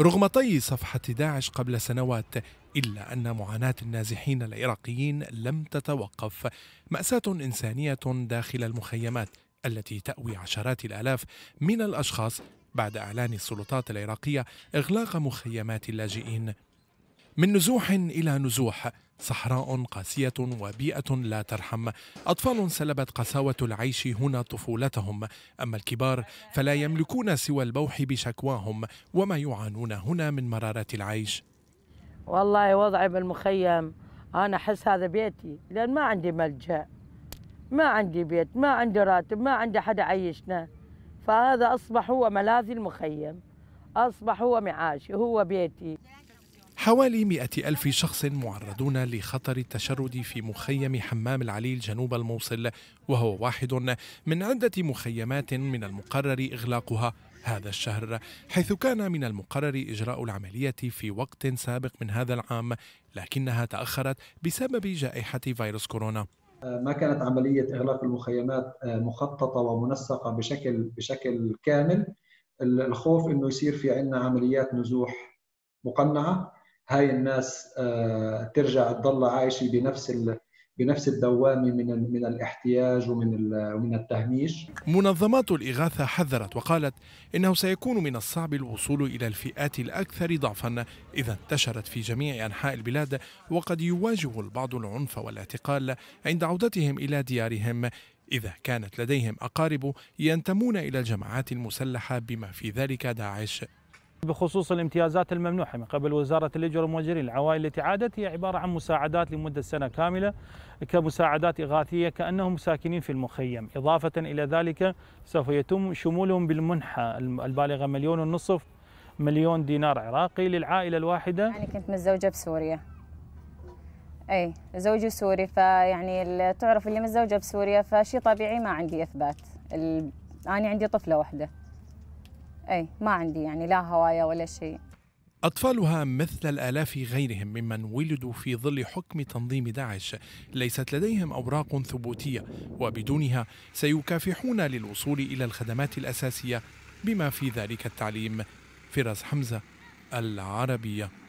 رغم طي صفحة داعش قبل سنوات إلا أن معاناة النازحين العراقيين لم تتوقف مأساة إنسانية داخل المخيمات التي تأوي عشرات الآلاف من الأشخاص بعد إعلان السلطات العراقية إغلاق مخيمات اللاجئين من نزوح إلى نزوح صحراء قاسية وبيئة لا ترحم أطفال سلبت قساوة العيش هنا طفولتهم أما الكبار فلا يملكون سوى البوح بشكواهم وما يعانون هنا من مرارة العيش والله وضعي بالمخيم أنا أحس هذا بيتي لأن ما عندي ملجأ ما عندي بيت ما عندي راتب ما عندي حدا عيشنا فهذا أصبح هو ملاذي المخيم أصبح هو معاشي هو بيتي حوالي مئة ألف شخص معرضون لخطر التشرد في مخيم حمام العليل جنوب الموصل وهو واحد من عدة مخيمات من المقرر إغلاقها هذا الشهر حيث كان من المقرر إجراء العملية في وقت سابق من هذا العام لكنها تأخرت بسبب جائحة فيروس كورونا ما كانت عملية إغلاق المخيمات آه، مخططة ومنسقة بشكل بشكل كامل الخوف انه يصير في عندنا عمليات نزوح مقنعه هاي الناس آه، ترجع تضل عايشه بنفس ال... بنفس الدوامه من من الاحتياج ومن ومن التهميش. منظمات الاغاثه حذرت وقالت انه سيكون من الصعب الوصول الى الفئات الاكثر ضعفا اذا انتشرت في جميع انحاء البلاد وقد يواجه البعض العنف والاعتقال عند عودتهم الى ديارهم إذا كانت لديهم أقارب ينتمون إلى الجماعات المسلحة بما في ذلك داعش بخصوص الامتيازات الممنوحة من قبل وزارة الأجر والمؤجرين العوائل التي عادت هي عبارة عن مساعدات لمدة سنة كاملة كمساعدات إغاثية كأنهم ساكنين في المخيم إضافة إلى ذلك سوف يتم شمولهم بالمنحة البالغة مليون ونصف مليون دينار عراقي للعائلة الواحدة يعني كنت متزوجة بسوريا اي زوجي سوري فيعني تعرف اللي متزوجه بسوريا فشي طبيعي ما عندي اثبات انا عندي طفله واحده اي ما عندي يعني لا هوايه ولا شيء أطفالها مثل الآلاف غيرهم ممن ولدوا في ظل حكم تنظيم داعش ليست لديهم أوراق ثبوتية وبدونها سيكافحون للوصول إلى الخدمات الأساسية بما في ذلك التعليم فراس حمزة العربية